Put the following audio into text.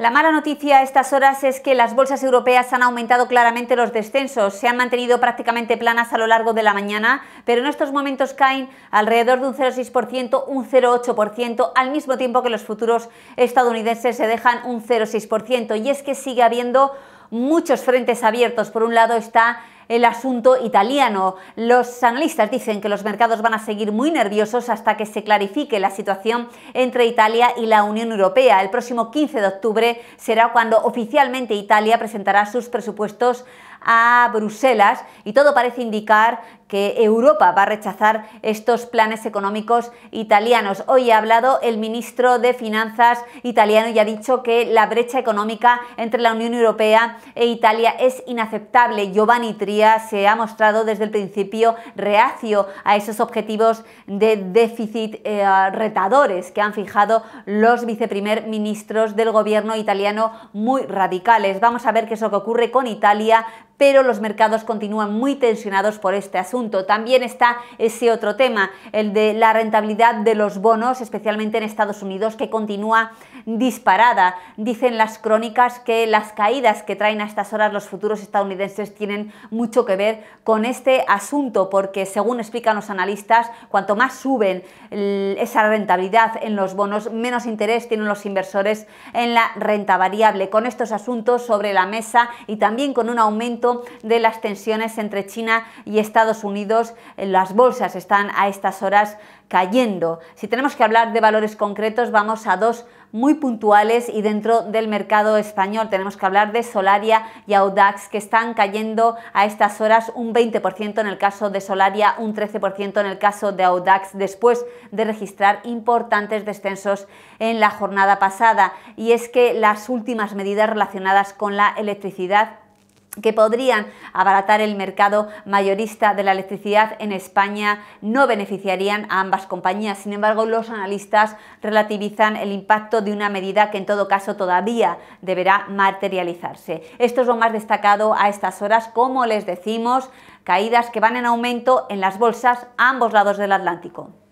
La mala noticia a estas horas es que las bolsas europeas han aumentado claramente los descensos, se han mantenido prácticamente planas a lo largo de la mañana, pero en estos momentos caen alrededor de un 0,6%, un 0,8%, al mismo tiempo que los futuros estadounidenses se dejan un 0,6%. Y es que sigue habiendo muchos frentes abiertos. Por un lado está el asunto italiano. Los analistas dicen que los mercados van a seguir muy nerviosos hasta que se clarifique la situación entre Italia y la Unión Europea. El próximo 15 de octubre será cuando oficialmente Italia presentará sus presupuestos a Bruselas y todo parece indicar que Europa va a rechazar estos planes económicos italianos. Hoy ha hablado el ministro de Finanzas italiano y ha dicho que la brecha económica entre la Unión Europea e Italia es inaceptable. Giovanni se ha mostrado desde el principio reacio a esos objetivos de déficit eh, retadores que han fijado los viceprimer ministros del gobierno italiano muy radicales. Vamos a ver qué es lo que ocurre con Italia pero los mercados continúan muy tensionados por este asunto. También está ese otro tema, el de la rentabilidad de los bonos, especialmente en Estados Unidos, que continúa disparada. Dicen las crónicas que las caídas que traen a estas horas los futuros estadounidenses tienen mucho que ver con este asunto, porque según explican los analistas, cuanto más suben esa rentabilidad en los bonos, menos interés tienen los inversores en la renta variable. Con estos asuntos sobre la mesa y también con un aumento de las tensiones entre China y Estados Unidos. Eh, las bolsas están a estas horas cayendo. Si tenemos que hablar de valores concretos, vamos a dos muy puntuales y dentro del mercado español tenemos que hablar de Solaria y Audax que están cayendo a estas horas un 20% en el caso de Solaria, un 13% en el caso de Audax después de registrar importantes descensos en la jornada pasada y es que las últimas medidas relacionadas con la electricidad que podrían abaratar el mercado mayorista de la electricidad en España no beneficiarían a ambas compañías. Sin embargo, los analistas relativizan el impacto de una medida que en todo caso todavía deberá materializarse. Esto es lo más destacado a estas horas, como les decimos, caídas que van en aumento en las bolsas a ambos lados del Atlántico.